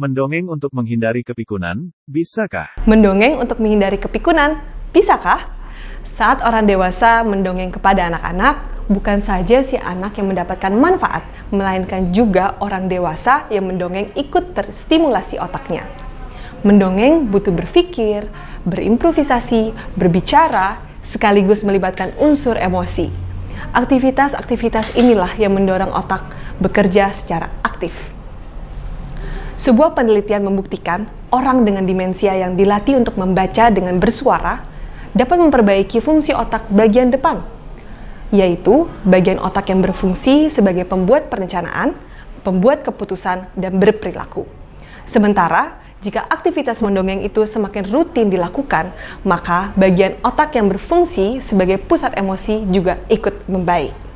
Mendongeng untuk menghindari kepikunan, bisakah? Mendongeng untuk menghindari kepikunan, bisakah? Saat orang dewasa mendongeng kepada anak-anak, bukan saja si anak yang mendapatkan manfaat, melainkan juga orang dewasa yang mendongeng ikut terstimulasi otaknya. Mendongeng butuh berpikir, berimprovisasi, berbicara, sekaligus melibatkan unsur emosi. Aktivitas-aktivitas inilah yang mendorong otak bekerja secara aktif. Sebuah penelitian membuktikan orang dengan demensia yang dilatih untuk membaca dengan bersuara dapat memperbaiki fungsi otak bagian depan, yaitu bagian otak yang berfungsi sebagai pembuat perencanaan, pembuat keputusan, dan berperilaku. Sementara jika aktivitas mendongeng itu semakin rutin dilakukan, maka bagian otak yang berfungsi sebagai pusat emosi juga ikut membaik.